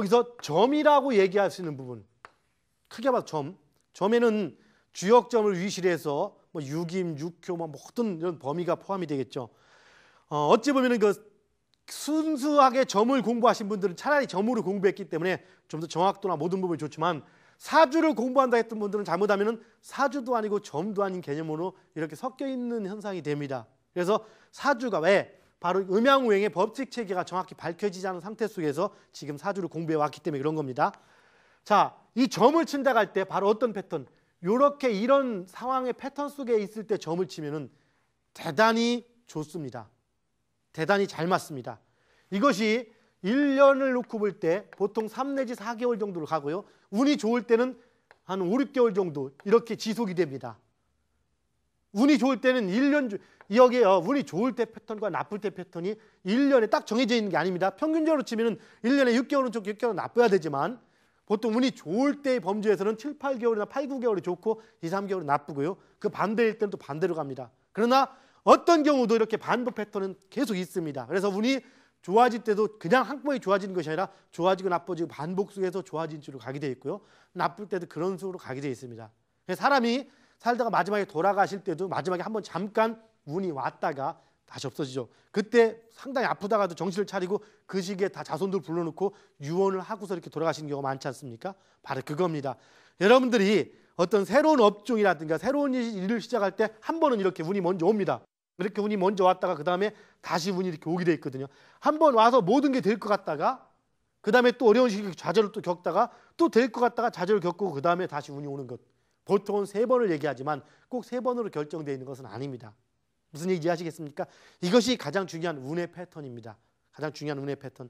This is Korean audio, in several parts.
여기서 점이라고 얘기할 수 있는 부분 크게 봐서 점 점에는 주역점을 위시해서 뭐 유김, 육효, 뭐 모든 이런 범위가 포함이 되겠죠. 어, 어찌 보면은 그 순수하게 점을 공부하신 분들은 차라리 점으로 공부했기 때문에 좀 더 정확도나 모든 부분이 좋지만 사주를 공부한다 했던 분들은 잘못하면은 사주도 아니고 점도 아닌 개념으로 이렇게 섞여 있는 현상이 됩니다. 그래서 사주가 왜 바로 음양우행의 법칙 체계가 정확히 밝혀지지 않은 상태 속에서 지금 사주를 공부해 왔기 때문에 그런 겁니다. 자, 이 점을 친다 갈 때 바로 어떤 패턴? 요렇게 이런 상황의 패턴 속에 있을 때 점을 치면은 대단히 좋습니다. 대단히 잘 맞습니다. 이것이 1년을 놓고 볼 때 보통 3 내지 4개월 정도를 가고요. 운이 좋을 때는 한 5, 6개월 정도 이렇게 지속이 됩니다. 운이 좋을 때는 1년 여기에요. 운이 좋을 때 패턴과 나쁠 때 패턴이 1년에 딱 정해져 있는 게 아닙니다. 평균적으로 치면은 1년에 6개월은 좀 6개월은 나빠야 되지만 보통 운이 좋을 때의 범주에서는 7, 8개월이나 8, 9개월이 좋고 2, 3개월은 나쁘고요. 그 반대일 때는 또 반대로 갑니다. 그러나 어떤 경우도 이렇게 반복 패턴은 계속 있습니다. 그래서 운이 좋아질 때도 그냥 한 번에 좋아지는 것이 아니라 좋아지고 나빠지고 반복 속에서 좋아진 쪽으로 가게 돼 있고요. 나쁠 때도 그런 식으로 가게 돼 있습니다. 사람이 살다가 마지막에 돌아가실 때도 마지막에 한번 잠깐 운이 왔다가 다시 없어지죠. 그때 상당히 아프다가도 정신을 차리고 그 시기에 다 자손들 불러놓고 유언을 하고서 이렇게 돌아가시는 경우가 많지 않습니까? 바로 그겁니다. 여러분들이 어떤 새로운 업종이라든가 새로운 일을 시작할 때 한 번은 이렇게 운이 먼저 옵니다. 이렇게 운이 먼저 왔다가 그 다음에 다시 운이 이렇게 오게 돼 있거든요. 한번 와서 모든 게 될 것 같다가 그 다음에 또 어려운 시기 그 좌절을 또 겪다가 또 될 것 같다가 좌절을 겪고 그 다음에 다시 운이 오는 것. 보통은 세 번을 얘기하지만 꼭 세 번으로 결정되어 있는 것은 아닙니다. 무슨 얘기 이시겠습니까 이것이 가장 중요한 운의 패턴입니다. 가장 중요한 운의 패턴.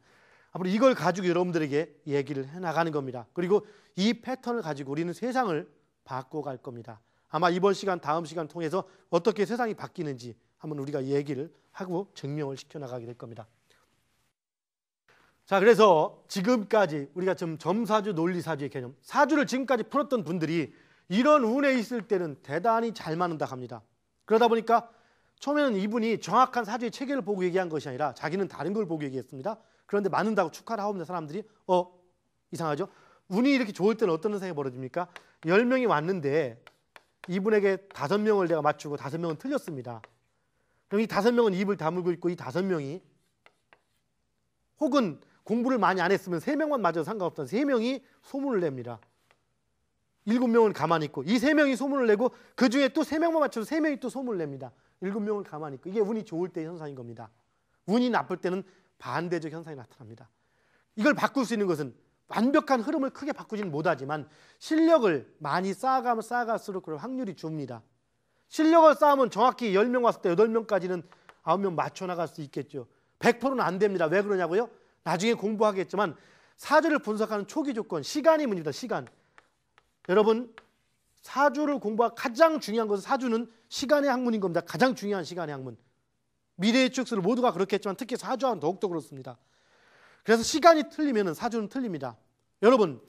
앞으로 이걸 가지고 여러분들에게 얘기를 해 나가는 겁니다. 그리고 이 패턴을 가지고 우리는 세상을 바꿔갈 겁니다. 아마 이번 시간, 다음 시간 통해서 어떻게 세상이 바뀌는지 한번 우리가 얘기를 하고 증명을 시켜 나가게 될 겁니다. 자, 그래서 지금까지 우리가 지 점사주, 논리사주의 개념, 사주를 지금까지 풀었던 분들이 이런 운에 있을 때는 대단히 잘 맞는다 합니다. 그러다 보니까 처음에는 이분이 정확한 사주의 체계를 보고 얘기한 것이 아니라 자기는 다른 걸 보고 얘기했습니다. 그런데 맞는다고 축하를 하옵니다. 사람들이 어 이상하죠. 운이 이렇게 좋을 때는 어떤 현상이 벌어집니까? 열명이 왔는데 이분에게 다 명을 내가 맞추고 다 명은 틀렸습니다. 그럼 이다 명은 입을 다물고 있고 이다 명이 혹은 공부를 많이 안 했으면 세 명만 맞아도 상관없던 세 명이 소문을 냅니다. 일곱 명은 가만히 있고 이 세 명이 소문을 내고 그 중에 또 세 명만 맞춰서 세 명이 또 소문을 냅니다. 일곱 명은 가만히 있고 이게 운이 좋을 때의 현상인 겁니다. 운이 나쁠 때는 반대적 현상이 나타납니다. 이걸 바꿀 수 있는 것은 완벽한 흐름을 크게 바꾸지는 못하지만 실력을 많이 쌓아가면 쌓아갈수록 그럴 확률이 줍니다. 실력을 쌓으면 정확히 10명 왔을 때 8명까지는 9명 맞춰 나갈 수 있겠죠. 100%는 안 됩니다. 왜 그러냐고요? 나중에 공부하겠지만 사주를 분석하는 초기 조건, 시간이 문제다, 시간. 여러분 사주를 공부할 가장 중요한 것은 사주는 시간의 학문인 겁니다. 가장 중요한 시간의 학문. 미래의 추측을 모두가 그렇게 했지만 특히 사주와는 더욱더 그렇습니다. 그래서 시간이 틀리면 사주는 틀립니다. 여러분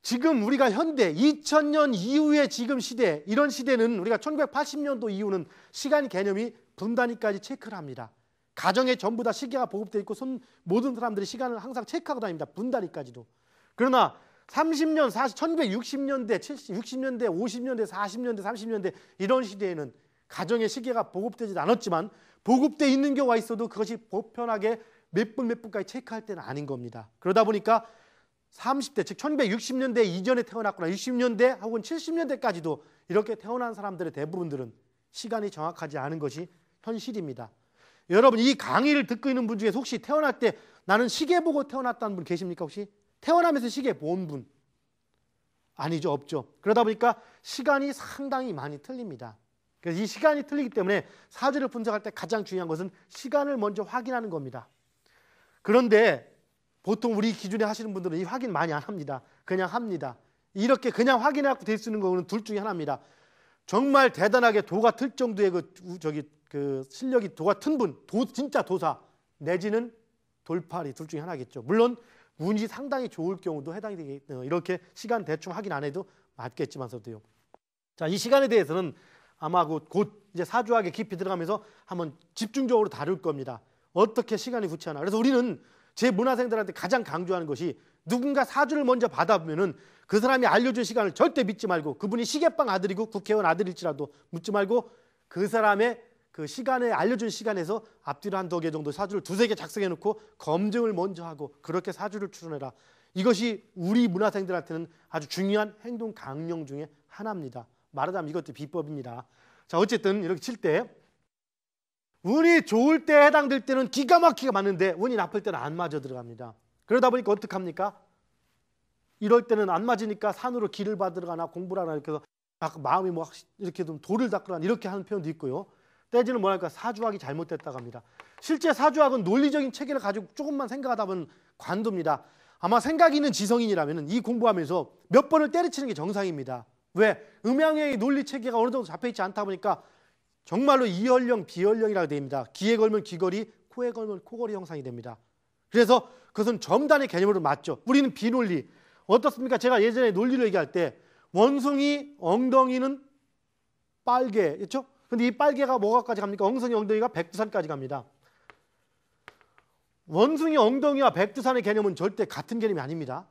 지금 우리가 현대 2000년 이후의 지금 시대 이런 시대는 우리가 1980년도 이후는 시간 개념이 분단위까지 체크를 합니다. 가정에 전부 다 시계가 보급되어 있고 모든 사람들이 시간을 항상 체크하고 다닙니다. 분단위까지도. 그러나 30년, 40, 1960년대, 70, 60년대, 50년대, 40년대, 30년대 이런 시대에는 가정의 시계가 보급되지 않았지만 보급돼 있는 경우가 있어도 그것이 보편하게 몇 분, 몇 분까지 체크할 때는 아닌 겁니다. 그러다 보니까 30대, 즉 1960년대 이전에 태어났거나 60년대 혹은 70년대까지도 이렇게 태어난 사람들의 대부분들은 시간이 정확하지 않은 것이 현실입니다. 여러분 이 강의를 듣고 있는 분 중에 혹시 태어날 때 나는 시계 보고 태어났다는 분 계십니까 혹시? 태어나면서 시계 모은 분 아니죠 없죠 그러다 보니까 시간이 상당히 많이 틀립니다 그래서 이 시간이 틀리기 때문에 사주를 분석할 때 가장 중요한 것은 시간을 먼저 확인하는 겁니다 그런데 보통 우리 기준에 하시는 분들은 이 확인 많이 안 합니다 그냥 합니다 이렇게 그냥 확인하고될 수 있는 거는 둘 중에 하나입니다 정말 대단하게 도가 틀 정도의 그 저기 그 실력이 도가 튼 분, 도 진짜 도사 내지는 돌팔이 둘 중에 하나겠죠. 물론 운이 상당히 좋을 경우도 해당이 되겠, 어, 이렇게 시간 대충 확인 안 해도 맞겠지만서도요. 자, 이 시간에 대해서는 아마 곧, 곧 이제 사주학에 깊이 들어가면서 한번 집중적으로 다룰 겁니다. 어떻게 시간이 후치하나. 그래서 우리는 제 문화생들한테 가장 강조하는 것이 누군가 사주를 먼저 받아보면은 그 사람이 알려준 시간을 절대 믿지 말고 그분이 시계방 아들이고 국회의원 아들일지라도 묻지 말고 그 사람의 그 시간에 알려준 시간에서 앞뒤로 한 두 개 정도 사주를 두세 개 작성해 놓고 검증을 먼저 하고 그렇게 사주를 추론해라. 이것이 우리 문화생들한테는 아주 중요한 행동 강령 중에 하나입니다. 말하자면 이것도 비법입니다. 자, 어쨌든 이렇게 칠 때 운이 좋을 때 해당될 때는 기가 막히게 맞는데 운이 나쁠 때는 안 맞아 들어갑니다. 그러다 보니까 어떡합니까? 이럴 때는 안 맞으니까 산으로 길을 받으러 가나 공부를 하나 이렇게 해서 마음이 막 뭐 이렇게 좀 돌을 닦으라 이렇게 하는 표현도 있고요. 떼지는 뭐랄까 사주학이 잘못됐다고 합니다. 실제 사주학은 논리적인 체계를 가지고 조금만 생각하다 보면 관둡니다. 아마 생각이 있는 지성인이라면 이 공부하면서 몇 번을 때려치는 게 정상입니다. 왜? 음양의 논리 체계가 어느 정도 잡혀있지 않다 보니까 정말로 이연령비연령이라고 됩니다. 귀에 걸면 귀걸이, 코에 걸면 코걸이 형상이 됩니다. 그래서 그것은 점단의 개념으로 맞죠. 우리는 비논리. 어떻습니까? 제가 예전에 논리를 얘기할 때 원숭이 엉덩이는 빨개, 그렇죠? 근데 이 빨개가 뭐가까지 갑니까? 엉성이 엉덩이가 백두산까지 갑니다. 원숭이 엉덩이와 백두산의 개념은 절대 같은 개념이 아닙니다.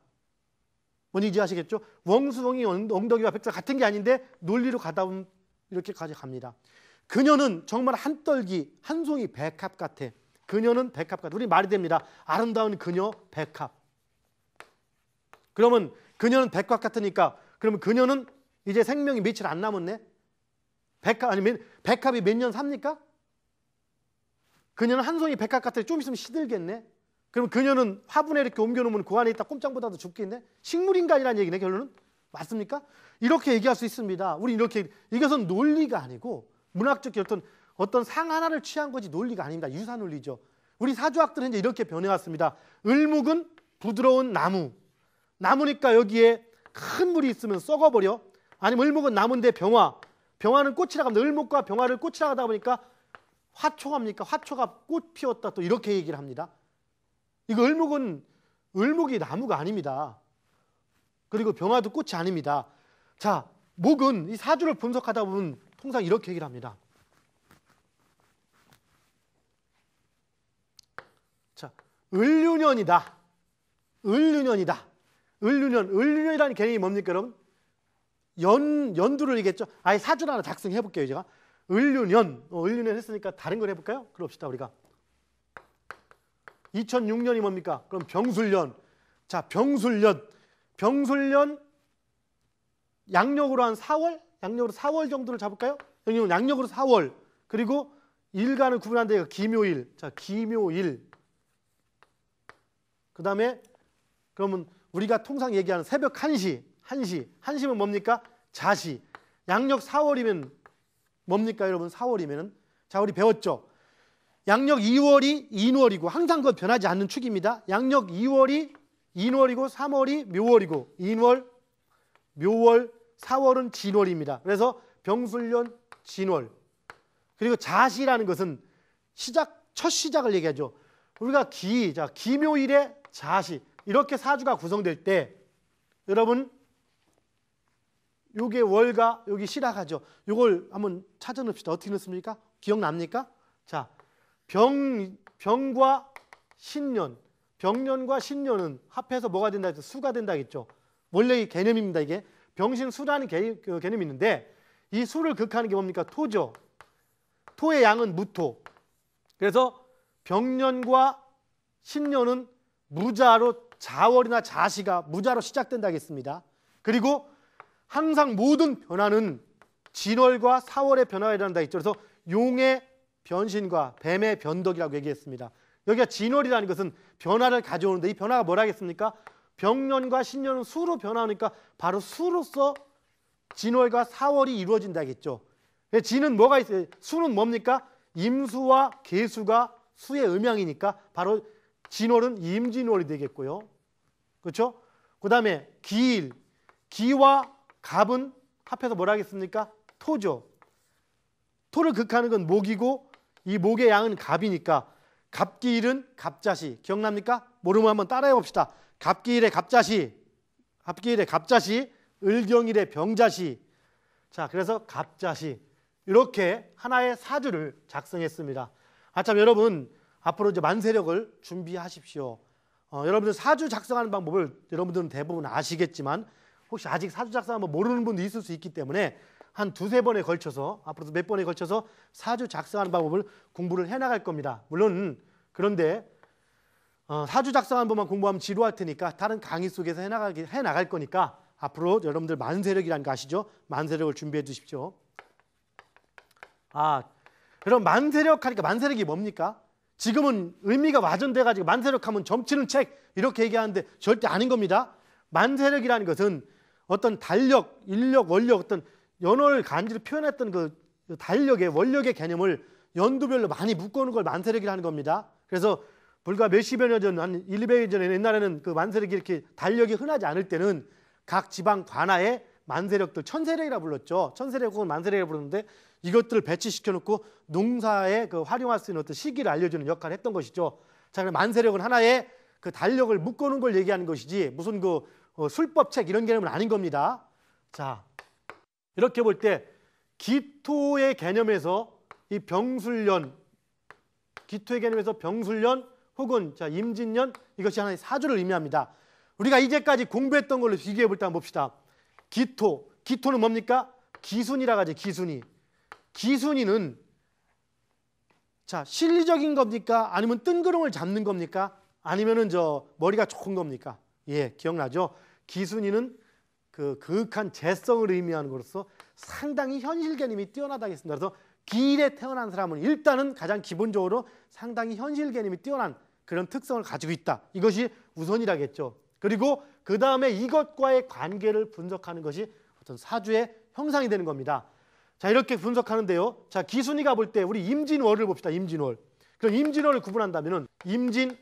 뭔 이해하시겠죠? 원숭이 엉덩이와 백두산 같은 게 아닌데 논리로 가다 보면 이렇게까지 갑니다. 그녀는 정말 한 떨기, 한 송이 백합 같아. 그녀는 백합 같아. 우리 말이 됩니다. 아름다운 그녀 백합. 그러면 그녀는 백합 같으니까 그러면 그녀는 이제 생명이 며칠 안 남았네. 백합 아니 백합이 몇 년 삽니까? 그녀는 한 송이 백합 같은 좀 있으면 시들겠네. 그럼 그녀는 화분에 이렇게 옮겨놓으면 그 안에 있다 꼼짝보다도 죽겠네. 식물인간이라는 얘기네 결론은 맞습니까? 이렇게 얘기할 수 있습니다. 우리 이렇게 이것은 논리가 아니고 문학적 어떤 어떤 상 하나를 취한 거지 논리가 아닙니다. 유사 논리죠. 우리 사조학들은 이제 이렇게 변해왔습니다. 을묵은 부드러운 나무. 나무니까 여기에 큰 물이 있으면 썩어버려. 아니면 을묵은 나무인데 병화. 병화는 꽃이라고 합니다. 을목과 병화를 꽃이라고 하다 보니까 화초합니까? 화초가 꽃 피웠다 또 이렇게 얘기를 합니다. 이거 을목은 을목이 나무가 아닙니다. 그리고 병화도 꽃이 아닙니다. 자, 목은 이 사주를 분석하다 보면 통상 이렇게 얘기를 합니다. 자, 을유년이다. 을유년이다. 을유년, 을유년이라는 개념이 뭡니까, 여러분? 연, 연두를 이겠죠 아예 사주를 하나 작성해 볼게요, 제가. 을륜연, 어, 을륜연 했으니까 다른 걸 해볼까요? 그럽시다, 우리가. 2006년이 뭡니까? 그럼 병술년. 자, 병술년. 병술년 양력으로 한 4월? 양력으로 4월 정도를 잡을까요? 형님 양력으로 4월. 그리고 일간을 구분한 데가 그 기묘일. 자, 기묘일. 그 다음에 그러면 우리가 통상 얘기하는 새벽 1시, 1시. 1시면 뭡니까? 자시. 양력 4월이면 뭡니까 여러분? 4월이면자 우리 배웠죠. 양력 2월이 인월이고 항상 그 변하지 않는 축입니다. 양력 2월이 인월이고 3월이 묘월이고 인월, 묘월, 4월은 진월입니다. 그래서 병술년 진월. 그리고 자시라는 것은 시작 첫 시작을 얘기하죠. 우리가 기, 자, 기묘일에 자시 이렇게 사주가 구성될 때 여러분 요게 월가, 여기 실화가죠. 요걸 한번 찾아냅시다. 어떻게 넣습니까? 기억납니까? 자, 병, 병과 신년, 병년과 신년은 합해서 뭐가 된다 했죠? 수가 된다 겠죠 원래 이 개념입니다. 이게 병신 수라는 개, 그 개념이 있는데 이 수를 극하는 게 뭡니까? 토죠. 토의 양은 무토. 그래서 병년과 신년은 무자로 자월이나 자시가 무자로 시작된다겠습니다. 그리고 항상 모든 변화는 진월과 사월의 변화에 일어난다 했죠. 그래서 용의 변신과 뱀의 변덕이라고 얘기했습니다. 여기가 진월이라는 것은 변화를 가져오는데 이 변화가 뭐라 하겠습니까? 병년과 신년은 수로 변화하니까 바로 수로서 진월과 사월이 이루어진다겠죠. 진은 뭐가 있어요? 수는 뭡니까? 임수와 계수가 수의 음양이니까 바로 진월은 임진월이 되겠고요. 그렇죠? 그 다음에 기일, 기와 갑은 합해서 뭐라 하겠습니까? 토죠. 토를 극하는 건 목이고 이 목의 양은 갑이니까 갑기일은 갑자시 기억납니까? 모르면 한번 따라해 봅시다. 갑기일의 갑자시 갑기일의 갑자시 을경일의 병자시 자 그래서 갑자시 이렇게 하나의 사주를 작성했습니다. 아참 여러분 앞으로 이제 만세력을 준비하십시오. 어, 여러분들 사주 작성하는 방법을 여러분들은 대부분 아시겠지만 혹시 아직 사주작사 한번 뭐 모르는 분도 있을 수 있기 때문에 한 두세 번에 걸쳐서 앞으로도 몇 번에 걸쳐서 사주 작성하는 방법을 공부를 해나갈 겁니다. 물론 그런데 어, 사주 작성하는 법만 공부하면 지루할 테니까 다른 강의 속에서 해나가기, 해나갈 거니까 앞으로 여러분들 만세력이라는 거 아시죠? 만세력을 준비해 주십시오. 아, 그럼 만세력 하니까 만세력이 뭡니까? 지금은 의미가 와전돼가지고 만세력 하면 점치는 책 이렇게 얘기하는데 절대 아닌 겁니다. 만세력이라는 것은 어떤 달력, 인력, 원력 어떤 연월 간지를 표현했던 그 달력의 원력의 개념을 연도별로 많이 묶어놓은 걸 만세력이라 하는 겁니다. 그래서 불과 몇십여 년 전, 한 1, 200여 전에 옛날에는 그 만세력이 이렇게 달력이 흔하지 않을 때는 각 지방 관하에 만세력들 천세력이라 불렀죠. 천세력 혹은 만세력이라 불렀는데 이것들을 배치시켜 놓고 농사에 그 활용할 수 있는 어떤 시기를 알려주는 역할을 했던 것이죠. 자, 그럼 만세력은 하나의 그 달력을 묶어놓은 걸 얘기하는 것이지 무슨 그 어, 술법책 이런 개념은 아닌 겁니다. 자, 이렇게 볼 때 기토의 개념에서 이 병술년, 기토의 개념에서 병술년 혹은 자 임진년 이것이 하나의 사주를 의미합니다. 우리가 이제까지 공부했던 걸로 비교해 볼 때 한번 봅시다. 기토, 기토는 뭡니까? 기순이라고 하죠, 기순이. 기순이는 자 실리적인 겁니까? 아니면 뜬구름을 잡는 겁니까? 아니면은 저 머리가 좋은 겁니까? 예, 기억나죠? 기순이는 그극한 재성을 의미하는 것으로서 상당히 현실 개념이 뛰어나다고 했습니다. 그래서 길에 태어난 사람은 일단은 가장 기본적으로 상당히 현실 개념이 뛰어난 그런 특성을 가지고 있다. 이것이 우선이라겠죠. 그리고 그 다음에 이것과의 관계를 분석하는 것이 어떤 사주의 형상이 되는 겁니다. 자 이렇게 분석하는데요. 자 기순이가 볼 때 우리 임진월을 봅시다. 임진월. 그럼 임진월을 구분한다면은 임진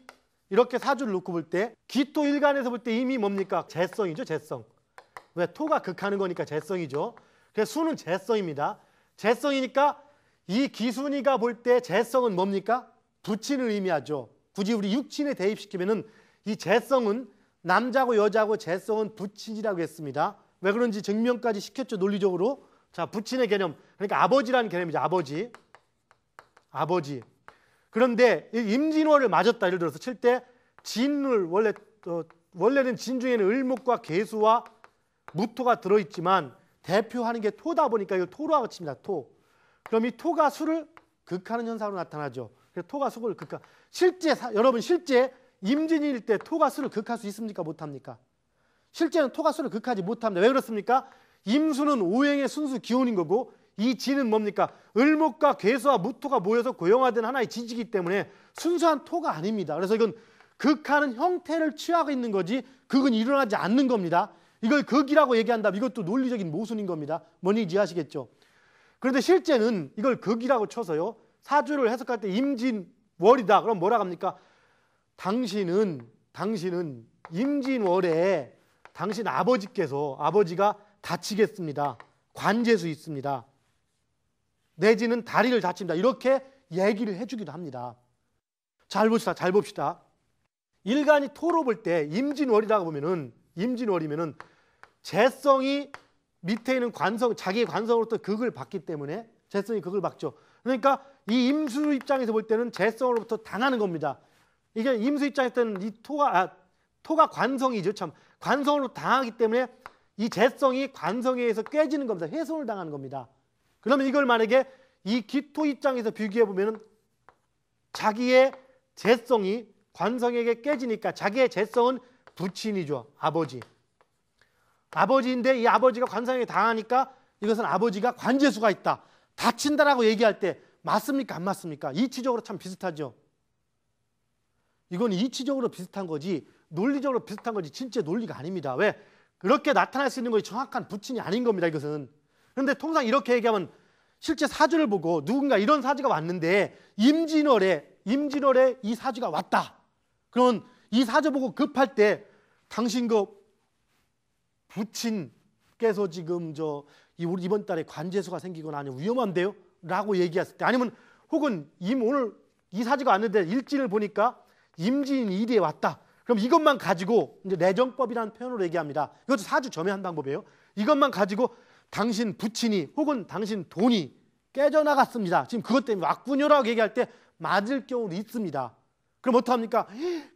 이렇게 사주를 놓고 볼 때 기토 일간에서 볼 때 이미 뭡니까? 재성이죠, 재성. 왜? 토가 극하는 거니까 재성이죠. 그래서 수는 재성입니다. 재성이니까 이 기순이가 볼 때 재성은 뭡니까? 부친을 의미하죠. 굳이 우리 육친에 대입시키면은 이 재성은 남자고 여자고 재성은 부친이라고 했습니다. 왜 그런지 증명까지 시켰죠, 논리적으로. 자, 부친의 개념. 그러니까 아버지라는 개념이죠, 아버지. 아버지. 그런데 임진월을 맞았다 예를 들어서 칠 때 진을 원래 어, 원래는 진 중에는 을목과 계수와 무토가 들어있지만 대표하는 게 토다 보니까 이걸 토로하고 칩니다. 토. 그럼 이 토가 수를 극하는 현상으로 나타나죠. 그래서 토가 수를 극하. 실제 사, 여러분 실제 임진일 때 토가 수를 극할 수 있습니까? 못합니까? 실제는 토가 수를 극하지 못합니다. 왜 그렇습니까? 임수는 오행의 순수 기운인 거고 이 지는 뭡니까? 을목과 괴수와 무토가 모여서 고용화된 하나의 지지기 때문에 순수한 토가 아닙니다. 그래서 이건 극하는 형태를 취하고 있는 거지 그건 일어나지 않는 겁니다. 이걸 극이라고 얘기한다면 이것도 논리적인 모순인 겁니다. 뭔지 하시겠죠 그런데 실제는 이걸 극이라고 쳐서요. 사주를 해석할 때 임진월이다. 그럼 뭐라 고 합니까? 당신은 당신은 임진월에 당신 아버지께서 아버지가 다치겠습니다. 관제수 있습니다. 내지는 다리를 다친다 이렇게 얘기를 해주기도 합니다. 잘 봅시다. 잘 봅시다. 일간이 토로 볼 때 임진월이라고 보면은 임진월이면은 재성이 밑에 있는 관성 자기의 관성으로부터 극을 받기 때문에 재성이 극을 받죠. 그러니까 이 임수 입장에서 볼 때는 재성으로부터 당하는 겁니다. 이게 임수 입장에서 는이 토가 아, 토가 관성이죠. 참 관성으로 당하기 때문에 이 재성이 관성에 의해서 깨지는 겁니다. 훼손을 당하는 겁니다. 그러면 이걸 만약에 이 기토 입장에서 비교해 보면 자기의 재성이 관성에게 깨지니까 자기의 재성은 부친이죠. 아버지. 아버지인데 이 아버지가 관성에게 당하니까 이것은 아버지가 관제수가 있다. 다친다라고 얘기할 때 맞습니까? 안 맞습니까? 이치적으로 참 비슷하죠. 이건 이치적으로 비슷한 거지 논리적으로 비슷한 거지 진짜 논리가 아닙니다. 왜? 그렇게 나타날 수 있는 것이 정확한 부친이 아닌 겁니다. 이것은. 그런데 통상 이렇게 얘기하면 실제 사주를 보고 누군가 이런 사주가 왔는데 임진월에 임진월에 이 사주가 왔다. 그럼 이 사주 보고 급할 때 당신 그 부친께서 지금 저 이번 달에 관제수가 생기거나 아니 위험한데요? 라고 얘기했을 때 아니면 혹은 임 오늘 이 사주가 왔는데 일진을 보니까 임진 일이 왔다. 그럼 이것만 가지고 이제 내정법이라는 표현으로 얘기합니다. 이것도 사주 점유한 방법이에요. 이것만 가지고 당신 부친이 혹은 당신 돈이 깨져나갔습니다. 지금 그것 때문에 왔군요라고 얘기할 때 맞을 경우도 있습니다. 그럼 어떡합니까?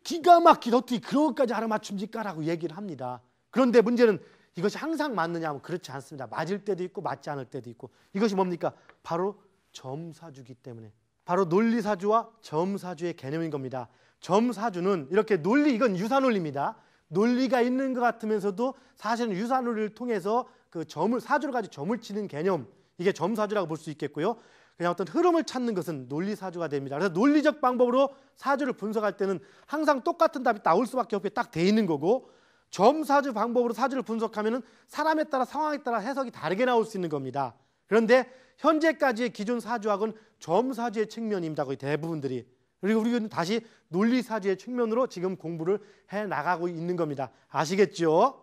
기가 막히다. 어떻게 그런 것까지 알아맞춥니까? 라고 얘기를 합니다. 그런데 문제는 이것이 항상 맞느냐 하면 그렇지 않습니다. 맞을 때도 있고 맞지 않을 때도 있고 이것이 뭡니까? 바로 점사주기 때문에 바로 논리사주와 점사주의 개념인 겁니다. 점사주는 이렇게 논리 이건 유사논리입니다. 논리가 있는 것 같으면서도 사실은 유사논리를 통해서 그 점을 사주를 가지고 점을 치는 개념 이게 점사주라고 볼 수 있겠고요. 그냥 어떤 흐름을 찾는 것은 논리사주가 됩니다. 그래서 논리적 방법으로 사주를 분석할 때는 항상 똑같은 답이 나올 수밖에 없게 딱 돼 있는 거고 점사주 방법으로 사주를 분석하면 은 사람에 따라 상황에 따라 해석이 다르게 나올 수 있는 겁니다. 그런데 현재까지의 기존 사주학은 점사주의 측면입니다. 거의 대부분들이. 그리고 우리는 다시 논리사주의 측면으로 지금 공부를 해나가고 있는 겁니다. 아시겠죠?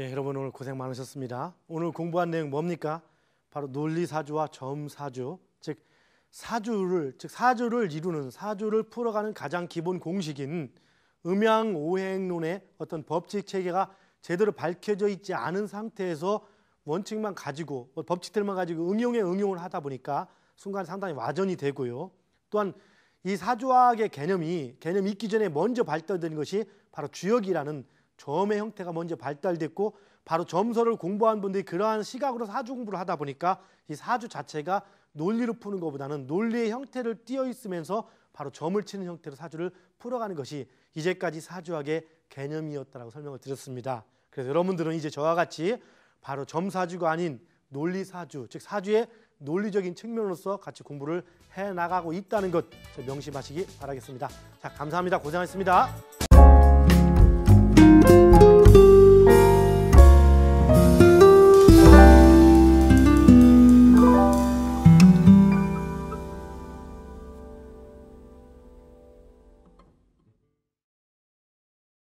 예, 여러분 오늘 고생 많으셨습니다. 오늘 공부한 내용 뭡니까? 바로 논리사주와 점사주, 즉 사주를 즉 사주를 이루는 사주를 풀어가는 가장 기본 공식인 음양오행론의 어떤 법칙 체계가 제대로 밝혀져 있지 않은 상태에서 원칙만 가지고 뭐 법칙들만 가지고 응용에 응용을 하다 보니까 순간 상당히 와전이 되고요. 또한 이 사주학의 개념이 개념이 있기 전에 먼저 발달된 것이 바로 주역이라는 점의 형태가 먼저 발달됐고 바로 점서를 공부한 분들이 그러한 시각으로 사주 공부를 하다 보니까 이 사주 자체가 논리로 푸는 것보다는 논리의 형태를 띄어 있으면서 바로 점을 치는 형태로 사주를 풀어가는 것이 이제까지 사주학의 개념이었다라고 설명을 드렸습니다. 그래서 여러분들은 이제 저와 같이 바로 점사주가 아닌 논리사주, 즉 사주의 논리적인 측면으로서 같이 공부를 해 나가고 있다는 것 명심하시기 바라겠습니다. 자, 감사합니다. 고생하셨습니다.